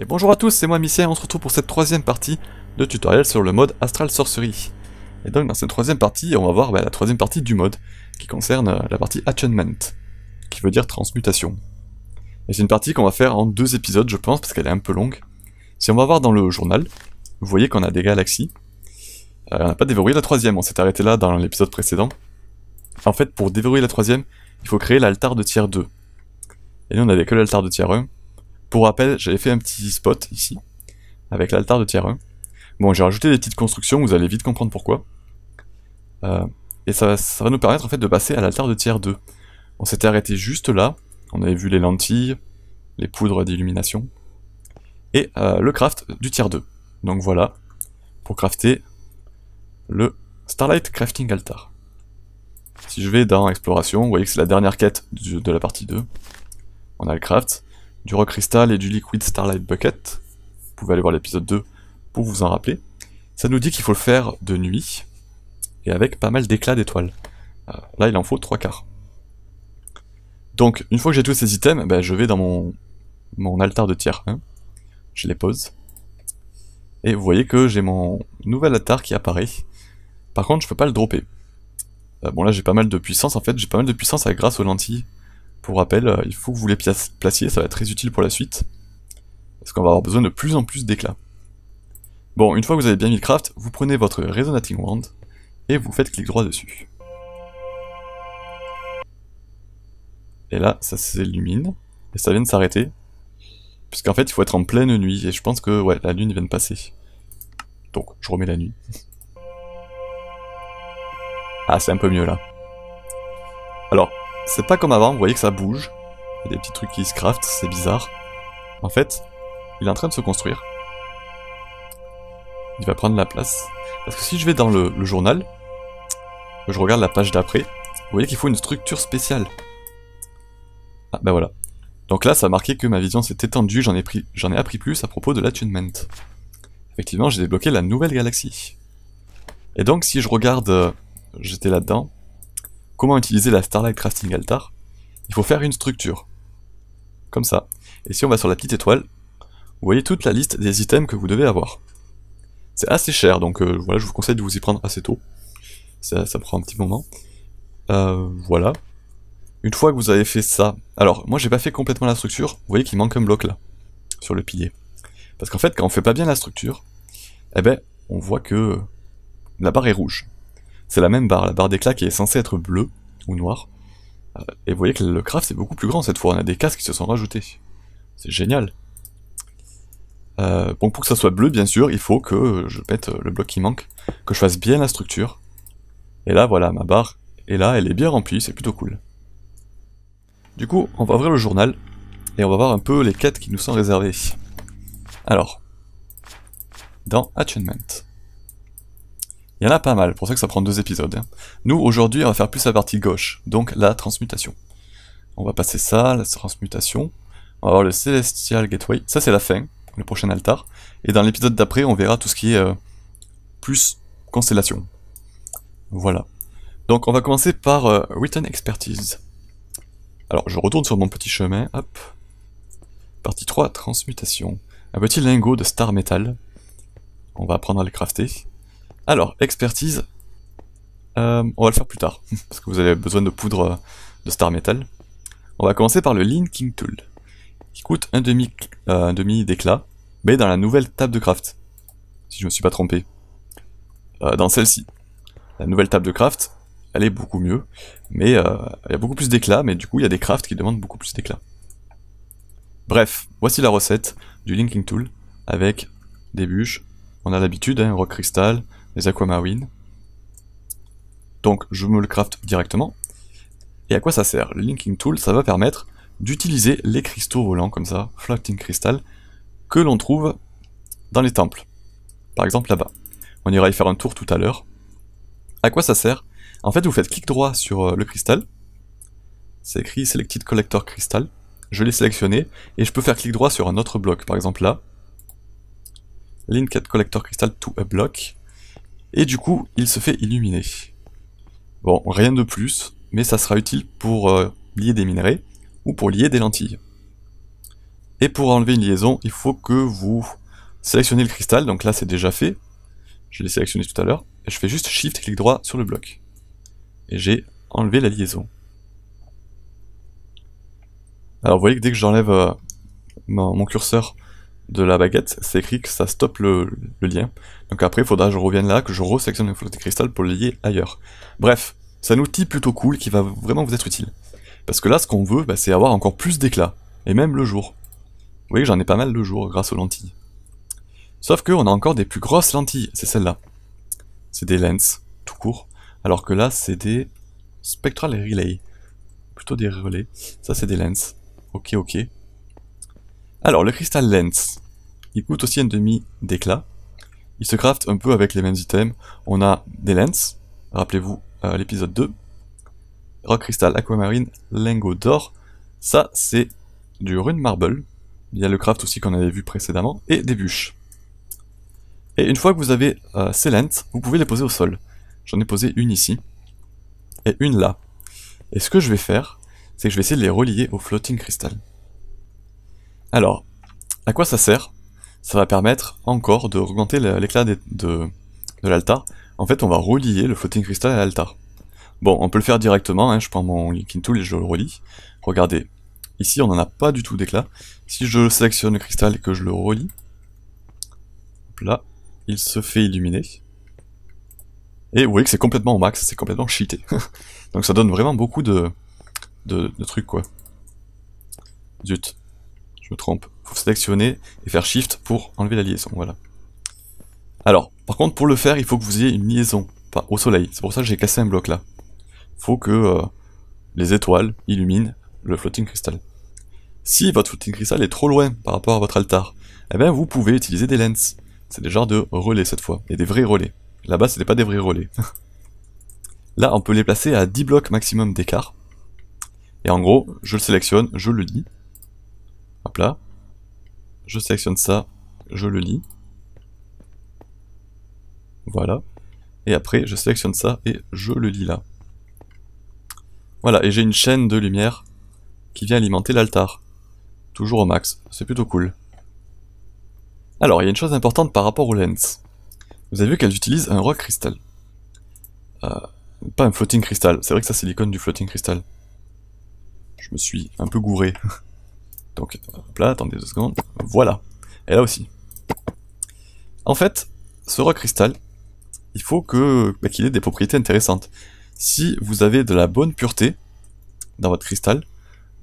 Et bonjour à tous, c'est moi et on se retrouve pour cette troisième partie de tutoriel sur le mode Astral Sorcery. Et donc dans cette troisième partie, on va voir bah, la troisième partie du mode, qui concerne euh, la partie Achievement, qui veut dire transmutation. Et c'est une partie qu'on va faire en deux épisodes je pense, parce qu'elle est un peu longue. Si on va voir dans le journal, vous voyez qu'on a des galaxies. Euh, on n'a pas déverrouillé la troisième, on s'est arrêté là dans l'épisode précédent. En fait, pour déverrouiller la troisième, il faut créer l'altar de tiers 2. Et nous on n'avait que l'altar de tiers 1, pour rappel, j'avais fait un petit spot ici, avec l'altar de tiers 1. Bon, j'ai rajouté des petites constructions, vous allez vite comprendre pourquoi. Euh, et ça, ça, va nous permettre en fait de passer à l'altar de tiers 2. On s'était arrêté juste là, on avait vu les lentilles, les poudres d'illumination, et euh, le craft du tiers 2. Donc voilà, pour crafter le Starlight Crafting Altar. Si je vais dans Exploration, vous voyez que c'est la dernière quête de la partie 2. On a le craft, du rock crystal et du liquid starlight bucket. Vous pouvez aller voir l'épisode 2 pour vous en rappeler. Ça nous dit qu'il faut le faire de nuit et avec pas mal d'éclats d'étoiles. Euh, là, il en faut trois quarts. Donc, une fois que j'ai tous ces items, ben, je vais dans mon, mon altar de tiers hein. Je les pose. Et vous voyez que j'ai mon nouvel altar qui apparaît. Par contre, je peux pas le dropper. Euh, bon, là, j'ai pas mal de puissance. En fait, j'ai pas mal de puissance grâce aux lentilles pour rappel, euh, il faut que vous les placiez, ça va être très utile pour la suite. Parce qu'on va avoir besoin de plus en plus d'éclats. Bon, une fois que vous avez bien mis le craft, vous prenez votre Resonating Wand, et vous faites clic droit dessus. Et là, ça s'illumine, et ça vient de s'arrêter. Puisqu'en fait, il faut être en pleine nuit, et je pense que ouais, la lune vient de passer. Donc, je remets la nuit. Ah, c'est un peu mieux là c'est pas comme avant, vous voyez que ça bouge. Il y a des petits trucs qui se craftent, c'est bizarre. En fait, il est en train de se construire. Il va prendre la place. Parce que si je vais dans le, journal, je regarde la page d'après, vous voyez qu'il faut une structure spéciale. Ah ben voilà. Donc là, ça a marqué que ma vision s'est étendue, j'en ai, ai appris plus à propos de l'attunement. Effectivement, j'ai débloqué la nouvelle galaxie. Et donc, si je regarde... Euh, j'étais là-dedans comment utiliser la Starlight Crafting Altar, il faut faire une structure. Comme ça. Et si on va sur la petite étoile, vous voyez toute la liste des items que vous devez avoir. C'est assez cher, donc euh, voilà, je vous conseille de vous y prendre assez tôt. Ça, prend un petit moment. Euh, voilà. Une fois que vous avez fait ça... Alors, moi j'ai pas fait complètement la structure, vous voyez qu'il manque un bloc là, sur le pilier. Parce qu'en fait, quand on fait pas bien la structure, eh ben, on voit que la barre est rouge c'est la même barre, la barre d'éclat qui est censée être bleue ou noire. Euh, et vous voyez que le craft c'est beaucoup plus grand cette fois, on a des casques qui se sont rajoutés. C'est génial. bon, euh, pour que ça soit bleu, bien sûr, il faut que je pète le bloc qui manque, que je fasse bien la structure. Et là, voilà, ma barre et là, elle est bien remplie, c'est plutôt cool. Du coup, on va ouvrir le journal, et on va voir un peu les quêtes qui nous sont réservées. Alors, dans Achievement. Il y en a pas mal, pour ça que ça prend deux épisodes. Hein. Nous, aujourd'hui, on va faire plus la partie gauche, donc la transmutation. On va passer ça, la transmutation. On va avoir le Celestial Gateway, ça c'est la fin, le prochain altar. Et dans l'épisode d'après, on verra tout ce qui est euh, plus constellation. Voilà. Donc on va commencer par euh, Written Expertise. Alors je retourne sur mon petit chemin, hop. Partie 3, transmutation. Un petit lingot de star metal. On va apprendre à le crafter. Alors, expertise. Euh, on va le faire plus tard, parce que vous avez besoin de poudre euh, de star metal. On va commencer par le Linking Tool, qui coûte un demi, euh, demi d'éclat, mais dans la nouvelle table de craft, si je me suis pas trompé. dans celle-ci. La nouvelle table de craft, elle est beaucoup mieux, mais il y a beaucoup plus d'éclat, mais du coup il y a des crafts qui demandent beaucoup plus d'éclat. Bref, voici la recette du Linking Tool, avec des bûches, on a l'habitude, un hein, rock cristal, les aquamarines. Donc je me le craft directement. Et à quoi ça sert Le linking tool, ça va permettre d'utiliser les cristaux volants comme ça, floating crystal, que l'on trouve dans les temples. Par exemple là-bas. On ira y faire un tour tout à l'heure. À quoi ça sert En fait, vous faites clic droit sur euh, le cristal. C'est écrit Selected Collector Crystal. Je l'ai sélectionné et je peux faire clic droit sur un autre bloc. Par exemple là. Link Collector Crystal to a block. Et du coup, il se fait illuminer. Bon, rien de plus, mais ça sera utile pour euh, lier des minerais ou pour lier des lentilles. Et pour enlever une liaison, il faut que vous sélectionnez le cristal, donc là c'est déjà fait, je l'ai sélectionné tout à l'heure, et je fais juste Shift, clic droit sur le bloc. Et j'ai enlevé la liaison. Alors vous voyez que dès que j'enlève euh, mon, curseur de la baguette, c'est écrit que ça stoppe le, lien. Donc après, il faudra que je revienne là, que je resectionne le flot de cristal pour le lier ailleurs. Bref, c'est un outil plutôt cool qui va vraiment vous être utile. Parce que là, ce qu'on veut, bah, c'est avoir encore plus d'éclat. Et même le jour. Vous voyez, j'en ai pas mal le jour grâce aux lentilles. Sauf que on a encore des plus grosses lentilles, c'est celle-là. C'est des lens, tout court. Alors que là, c'est des spectral relay. Plutôt des relais. Ça, c'est des lens. Ok, ok. Alors, le Crystal Lens, il coûte aussi un demi d'éclat. Il se craft un peu avec les mêmes items. On a des lens, rappelez-vous euh, l'épisode 2. Rock Crystal, Aquamarine, Lingot d'or. Ça, c'est du Rune Marble. Il y a le craft aussi qu'on avait vu précédemment. Et des bûches. Et une fois que vous avez euh, ces Lens, vous pouvez les poser au sol. J'en ai posé une ici. Et une là. Et ce que je vais faire, c'est que je vais essayer de les relier au Floating Crystal. Alors, à quoi ça sert Ça va permettre encore de augmenter l'éclat de, de, l'altar. En fait, on va relier le floating crystal à l'altar. Bon, on peut le faire directement, hein, je prends mon linking Tool et je le relie. Regardez, ici on n'en a pas du tout d'éclat. Si je sélectionne le cristal et que je le relie, là, il se fait illuminer. Et vous voyez que c'est complètement au max, c'est complètement cheaté. Donc ça donne vraiment beaucoup de, de, de trucs quoi. Zut je me trompe. Faut sélectionner et faire Shift pour enlever la liaison, voilà. Alors, par contre, pour le faire, il faut que vous ayez une liaison au soleil. C'est pour ça que j'ai cassé un bloc là. Faut que euh, les étoiles illuminent le floating crystal. Si votre floating crystal est trop loin par rapport à votre altar, eh bien vous pouvez utiliser des lenses. C'est des genres de relais cette fois, et des vrais relais. Là-bas, ce n'était pas des vrais relais. là, on peut les placer à 10 blocs maximum d'écart. Et en gros, je le sélectionne, je le lis, là. Je sélectionne ça, je le lis. Voilà. Et après, je sélectionne ça et je le lis là. Voilà, et j'ai une chaîne de lumière qui vient alimenter l'altar. Toujours au max, c'est plutôt cool. Alors, il y a une chose importante par rapport aux lens. Vous avez vu qu'elles utilisent un rock cristal. Euh, pas un floating cristal, c'est vrai que ça c'est l'icône du floating cristal. Je me suis un peu gouré. Donc, là, attendez deux secondes. Voilà. Et là aussi. En fait, ce roc cristal, il faut que bah, qu'il ait des propriétés intéressantes. Si vous avez de la bonne pureté dans votre cristal,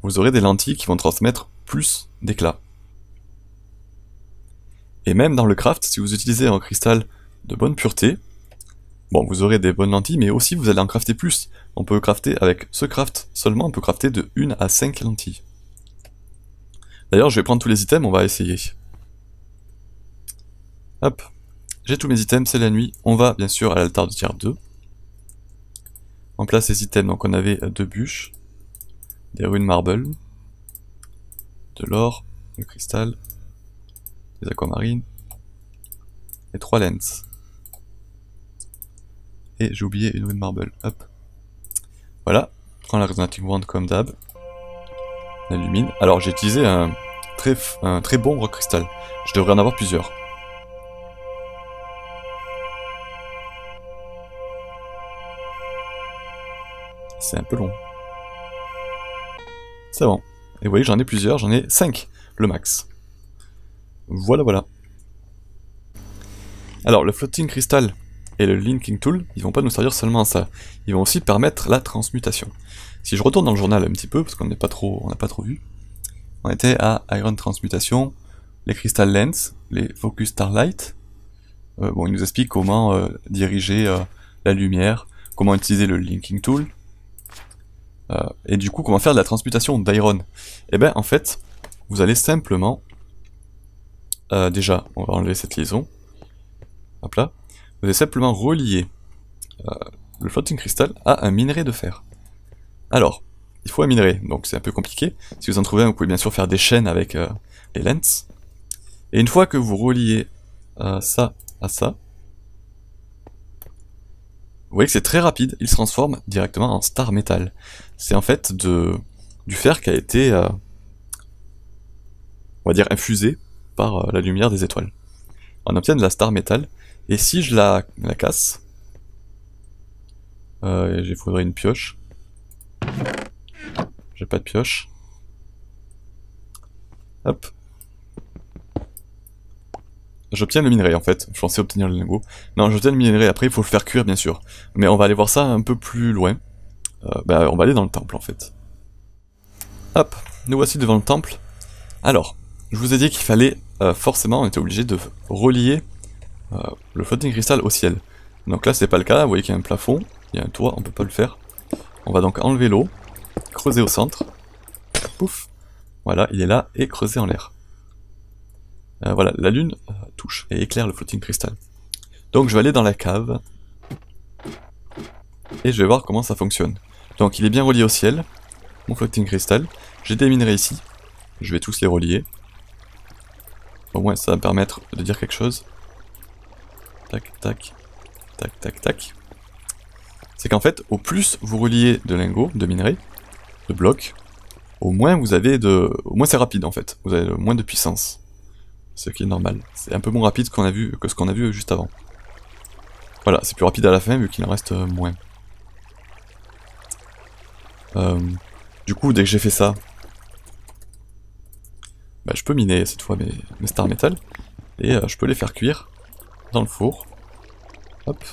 vous aurez des lentilles qui vont transmettre plus d'éclat. Et même dans le craft, si vous utilisez un cristal de bonne pureté, bon, vous aurez des bonnes lentilles, mais aussi vous allez en crafter plus. On peut crafter avec ce craft seulement, on peut crafter de 1 à 5 lentilles. D'ailleurs, je vais prendre tous les items, on va essayer. Hop. J'ai tous mes items, c'est la nuit. On va, bien sûr, à l'altar de tier 2. On place les items, donc on avait euh, deux bûches, des ruines marble, de l'or, le cristal, des aquamarines, et trois lens. Et j'ai oublié une ruine marble, hop. Voilà, prends la Resonating Wand comme d'hab, l'illumine. Alors j'ai utilisé un très, un très bon rock cristal. Je devrais en avoir plusieurs. C'est un peu long. C'est bon. Et vous voyez, j'en ai plusieurs, j'en ai 5, le max. Voilà, voilà. Alors, le floating crystal et le linking tool, ils vont pas nous servir seulement à ça. Ils vont aussi permettre la transmutation. Si je retourne dans le journal un petit peu, parce qu'on n'est pas trop, on n'a pas trop vu, on était à Iron Transmutation, les Crystal Lens, les Focus Starlight. Euh, bon, il nous explique comment euh, diriger euh, la lumière, comment utiliser le Linking Tool, et du coup comment faire de la transmutation d'iron. Et eh bien en fait, vous allez simplement, déjà, on va enlever cette liaison, hop là, vous allez simplement relier le floating crystal à un minerai de fer. Alors, il faut un donc c'est un peu compliqué. Si vous en trouvez un, vous pouvez bien sûr faire des chaînes avec euh, les lents. Et une fois que vous reliez euh, ça à ça, vous voyez que c'est très rapide, il se transforme directement en star metal. C'est en fait du fer qui a été, euh, on va dire, infusé par la lumière des étoiles. On obtient de la star metal, et si je la, la casse, il faudrait une pioche, j'ai pas de pioche. Hop. J'obtiens le minerai en fait, je pensais obtenir le lingot. Non, j'obtiens le minerai, après il faut le faire cuire bien sûr. Mais on va aller voir ça un peu plus loin. Euh, bah, on va aller dans le temple en fait. Hop, nous voici devant le temple. Alors, je vous ai dit qu'il fallait, euh, forcément, on était obligé de relier euh, le floating cristal au ciel. Donc là c'est pas le cas, vous voyez qu'il y a un plafond, il y a un toit, on peut pas le faire. On va donc enlever l'eau, creuser au centre. Pouf Voilà, il est là et creusé en l'air. Euh, voilà, la lune euh, touche et éclaire le floating crystal. Donc je vais aller dans la cave. Et je vais voir comment ça fonctionne. Donc il est bien relié au ciel, mon floating crystal. J'ai des minerais ici. Je vais tous les relier. Au moins ça va me permettre de dire quelque chose. Tac, tac, tac, tac, tac. C'est qu'en fait, au plus vous reliez de lingots, de minerais, de blocs, au moins vous avez de... Au moins c'est rapide en fait, vous avez moins de puissance. Ce qui est normal. C'est un peu moins rapide que ce qu'on a vu juste avant. Voilà, c'est plus rapide à la fin vu qu'il en reste moins. Euh, du coup, dès que j'ai fait ça, bah, je peux miner cette fois mes, star metal. Et euh, je peux les faire cuire dans le four. Hop.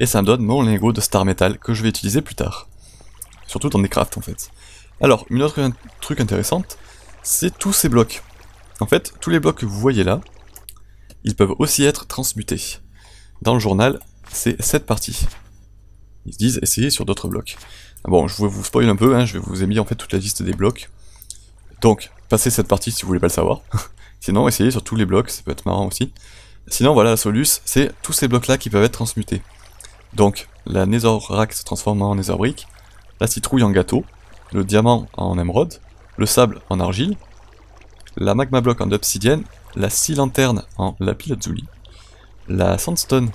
Et ça me donne mon lingot de star metal que je vais utiliser plus tard surtout dans des crafts en fait. Alors, une autre truc intéressante, c'est tous ces blocs. En fait, tous les blocs que vous voyez là, ils peuvent aussi être transmutés. Dans le journal, c'est cette partie. Ils disent essayez sur d'autres blocs. Ah bon, je vais vous spoil un peu, hein, je vous ai mis en fait toute la liste des blocs. Donc, passez cette partie si vous voulez pas le savoir. Sinon, essayez sur tous les blocs, ça peut être marrant aussi. Sinon, voilà, la soluce, c'est tous ces blocs-là qui peuvent être transmutés. Donc, la netherrack se transforme en Nésorbrique, la citrouille en gâteau, le diamant en émeraude, le sable en argile, la magma block en obsidienne, la scie lanterne en lapis-lazuli, la sandstone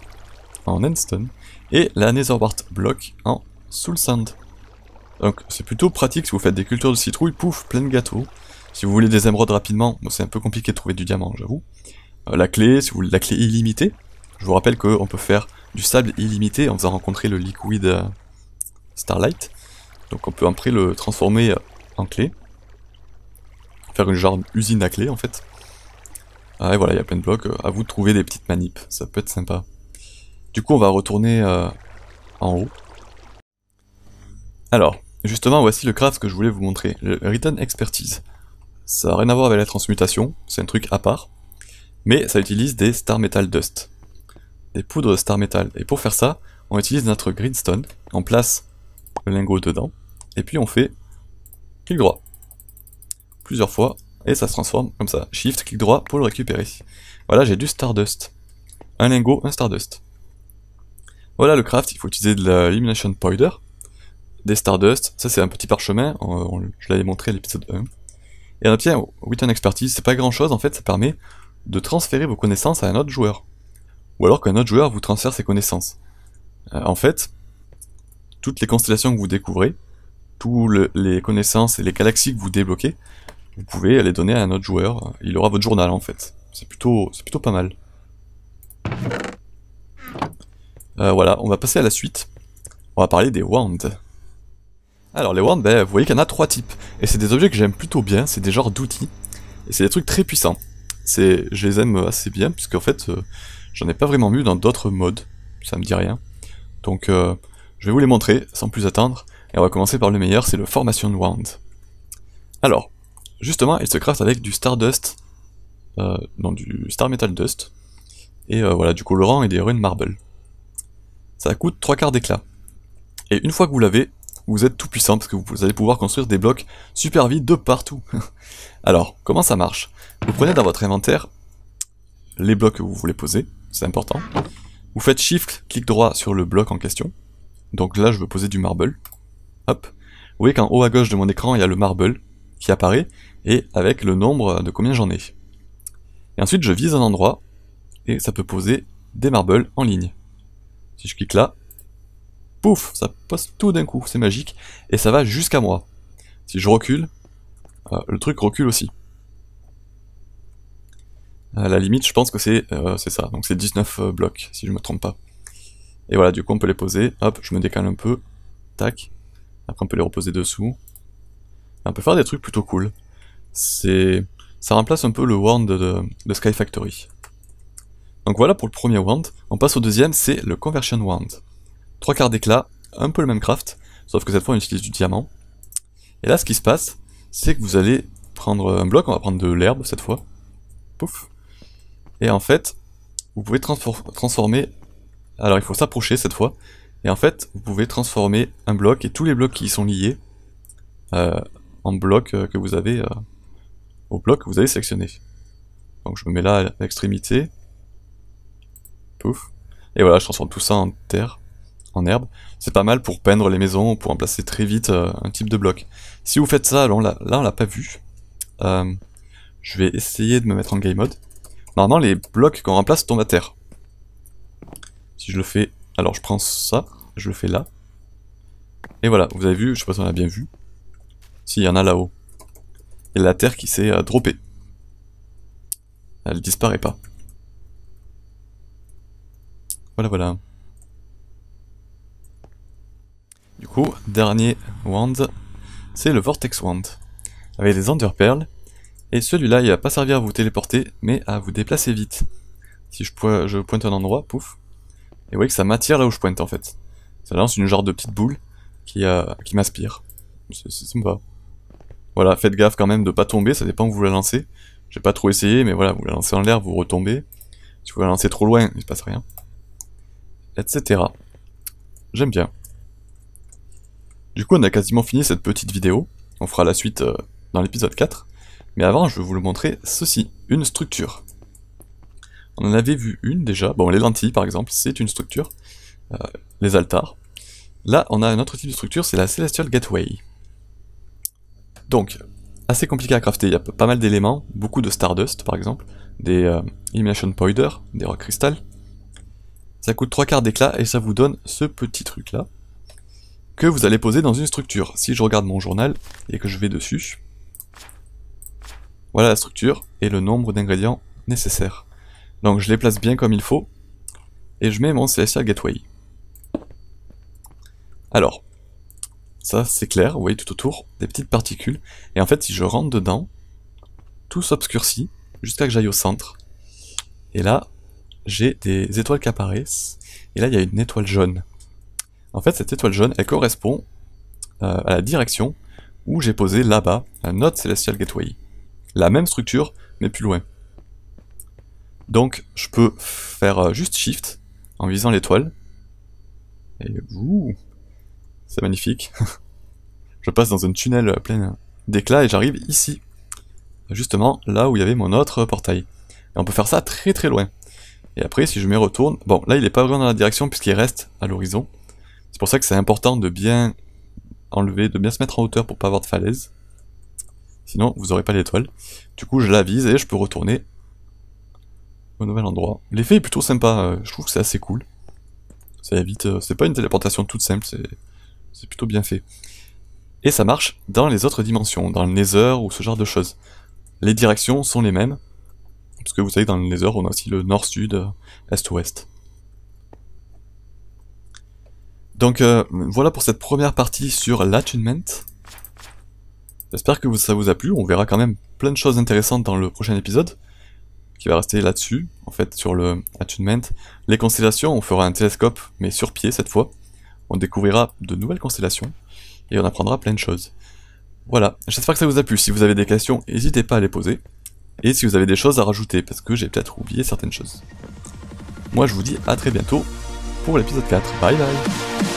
en endstone et la netherwart block en soul sand. Donc c'est plutôt pratique si vous faites des cultures de citrouille, pouf, plein de gâteaux. Si vous voulez des émeraudes rapidement, c'est un peu compliqué de trouver du diamant, j'avoue. Euh, la clé, si vous voulez la clé illimitée, je vous rappelle qu'on peut faire du sable illimité, en faisant rencontrer le liquid euh, Starlight. Donc on peut après le transformer euh, en clé. Faire une genre usine à clé en fait. Ah et voilà, il y a plein de blocs. Euh, à vous de trouver des petites manips, ça peut être sympa. Du coup, on va retourner euh, en haut. Alors, justement, voici le craft que je voulais vous montrer. Le Return Expertise. Ça n'a rien à voir avec la transmutation, c'est un truc à part. Mais ça utilise des Star Metal Dust. Des poudres Star Metal. Et pour faire ça, on utilise notre Greenstone. On place le lingot dedans et puis on fait clic droit plusieurs fois et ça se transforme comme ça. Shift, clic droit pour le récupérer. Voilà, j'ai du Stardust. Un lingot, un Stardust. Voilà le craft, il faut utiliser de la Illumination Powder, des Stardust, ça c'est un petit parchemin, je l'avais montré à l'épisode 1. Et on obtient 8 expertise, c'est pas grand chose en fait, ça permet de transférer vos connaissances à un autre joueur. Ou alors qu'un autre joueur vous transfère ses connaissances. Euh, en fait, toutes les constellations que vous découvrez, les connaissances et les galaxies que vous débloquez, vous pouvez les donner à un autre joueur. Il aura votre journal en fait. C'est plutôt, c'est plutôt pas mal. Euh, voilà, on va passer à la suite. On va parler des wands. Alors les wands, ben, vous voyez qu'il y en a trois types. Et c'est des objets que j'aime plutôt bien, c'est des genres d'outils. Et c'est des trucs très puissants. C'est, je les aime assez bien, puisque en fait, euh, j'en ai pas vraiment vu dans d'autres modes. Ça me dit rien. Donc euh, je vais vous les montrer, sans plus attendre. Et on va commencer par le meilleur, c'est le Formation Wound. Alors, justement, il se craft avec du Stardust, euh, non, du Star Metal Dust, et euh, voilà, du colorant et des runes marble. Ça coûte 3 quarts d'éclat. Et une fois que vous l'avez, vous êtes tout puissant parce que vous allez pouvoir construire des blocs super vite de partout. Alors, comment ça marche Vous prenez dans votre inventaire les blocs que vous voulez poser, c'est important. Vous faites Shift, clic droit sur le bloc en question. Donc là, je veux poser du marble hop, vous voyez qu'en haut à gauche de mon écran, il y a le marble qui apparaît, et avec le nombre de combien j'en ai. Et ensuite, je vise un endroit, et ça peut poser des marbles en ligne. Si je clique là, pouf, ça pose tout d'un coup, c'est magique, et ça va jusqu'à moi. Si je recule, euh, le truc recule aussi. À la limite, je pense que c'est euh, ça, donc c'est 19 euh, blocs, si je me trompe pas. Et voilà, du coup on peut les poser, hop, je me décale un peu, tac, après, on peut les reposer dessous. on peut faire des trucs plutôt cool. C'est, ça remplace un peu le wand de, Sky Factory. Donc voilà pour le premier wand. On passe au deuxième, c'est le Conversion Wand. Trois quarts d'éclat, un peu le même craft, sauf que cette fois on utilise du diamant. Et là, ce qui se passe, c'est que vous allez prendre un bloc, on va prendre de l'herbe cette fois. Pouf. Et en fait, vous pouvez transformer... Alors il faut s'approcher cette fois, et en fait, vous pouvez transformer un bloc et tous les blocs qui y sont liés euh, en blocs euh, que vous avez euh, au bloc que vous avez sélectionné. Donc je me mets là à l'extrémité. Pouf. Et voilà, je transforme tout ça en terre, en herbe. C'est pas mal pour peindre les maisons, pour remplacer très vite un type de bloc. Si vous faites ça, là, là on l'a pas vu. je vais essayer de me mettre en game mode. Normalement les blocs qu'on remplace tombent à terre. Si je le fais alors je prends ça, je le fais là. Et voilà, vous avez vu, je sais pas si on a bien vu. Si, il y en a là-haut. Et la terre qui s'est à euh, droppée. Elle disparaît pas. Voilà, voilà. Du coup, dernier wand, c'est le Vortex Wand, avec des pearls. et celui-là il va pas servir à vous téléporter, mais à vous déplacer vite. Si je pointe un endroit, pouf, et vous voyez que ça m'attire là où je pointe en fait. Ça lance une genre de petite boule qui, a euh, qui m'aspire. C'est sympa. Voilà, faites gaffe quand même de pas tomber, ça dépend où vous la lancez. J'ai pas trop essayé, mais voilà, vous la lancez en l'air, vous retombez. Si vous la lancez trop loin, il se passe rien. Etc. J'aime bien. Du coup, on a quasiment fini cette petite vidéo. On fera la suite euh, dans l'épisode 4. Mais avant, je vais vous le montrer ceci, une structure. On en avait vu une déjà. Bon, les lentilles, par exemple, c'est une structure. Euh, les altars. Là, on a un autre type de structure, c'est la Celestial Gateway. Donc, assez compliqué à crafter. Il y a pas mal d'éléments, beaucoup de Stardust, par exemple, des euh, Illumination Powder, des Rock Crystal. Ça coûte 3 quarts d'éclat et ça vous donne ce petit truc-là que vous allez poser dans une structure. Si je regarde mon journal et que je vais dessus, voilà la structure et le nombre d'ingrédients nécessaires. Donc je les place bien comme il faut. Et je mets mon Celestial Gateway. Alors, ça c'est clair, vous voyez tout autour, des petites particules. Et en fait, si je rentre dedans, tout s'obscurcit jusqu'à que j'aille au centre. Et là, j'ai des étoiles qui apparaissent. Et là, il y a une étoile jaune. En fait, cette étoile jaune, elle correspond euh, à la direction où j'ai posé là-bas un autre Celestial Gateway. La même structure, mais plus loin. Donc je peux faire euh, juste Shift en visant l'étoile. Et ouh, c'est magnifique. je passe dans un tunnel euh, plein d'éclats et j'arrive ici. Justement là où il y avait mon autre portail. Et on peut faire ça très très loin. Et après si je me retourne, bon là il n'est pas vraiment dans la direction puisqu'il reste à l'horizon. C'est pour ça que c'est important de bien enlever, de bien se mettre en hauteur pour pas avoir de falaise. Sinon vous aurez pas l'étoile. Du coup je la vise et je peux retourner nouvel endroit. L'effet est plutôt sympa, euh, je trouve que c'est assez cool. Ça euh, c'est pas une téléportation toute simple, c'est plutôt bien fait. Et ça marche dans les autres dimensions, dans le Nether ou ce genre de choses. Les directions sont les mêmes, parce que vous savez, dans le Nether, on a aussi le nord-sud, est-ouest. Euh, Donc voilà pour cette première partie sur l'attunement. J'espère que ça vous a plu, on verra quand même plein de choses intéressantes dans le prochain épisode va rester là-dessus, en fait, sur le attunement. Les constellations, on fera un télescope, mais sur pied cette fois. On découvrira de nouvelles constellations et on apprendra plein de choses. Voilà, j'espère que ça vous a plu. Si vous avez des questions, n'hésitez pas à les poser. Et si vous avez des choses à rajouter, parce que j'ai peut-être oublié certaines choses. Moi, je vous dis à très bientôt pour l'épisode 4. Bye bye